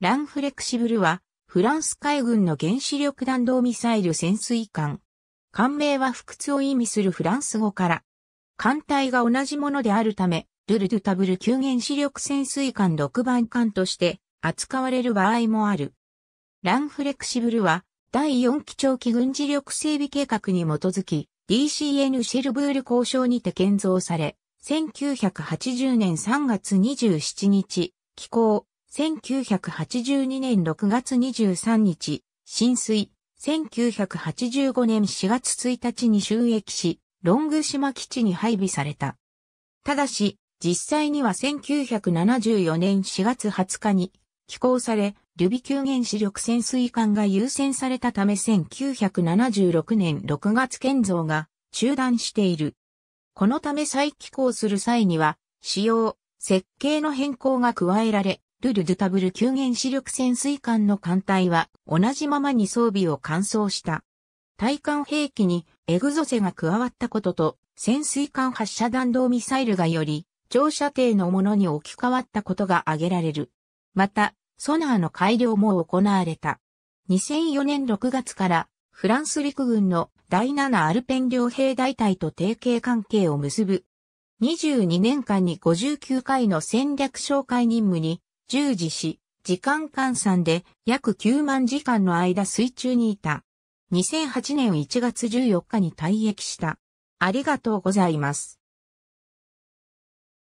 ランフレクシブルは、フランス海軍の原子力弾道ミサイル潜水艦。艦名は不屈を意味するフランス語から。艦隊が同じものであるため、ルルドゥタブル級原子力潜水艦6番艦として扱われる場合もある。ランフレクシブルは、第4期長期軍事力整備計画に基づき、DCN シェルブール交渉にて建造され、1980年3月27日、寄港、1982年6月23日、浸水、1985年4月1日に収益し、ロング島基地に配備された。ただし、実際には1974年4月20日に寄港され、ルビ級原子力潜水艦が優先されたため1976年6月建造が中断している。このため再寄港する際には、使用、設計の変更が加えられ、ルルドゥタブル急原子力潜水艦の艦隊は同じままに装備を完走した。対艦兵器にエグゾセが加わったことと、潜水艦発射弾道ミサイルがより、長射程のものに置き換わったことが挙げられる。また、ソナーの改良も行われた。2004年6月から、フランス陸軍の第7アルペン両兵大隊と提携関係を結ぶ。22年間に59回の戦略紹介任務に従事し、時間換算で約9万時間の間水中にいた。2008年1月14日に退役した。ありがとうございます。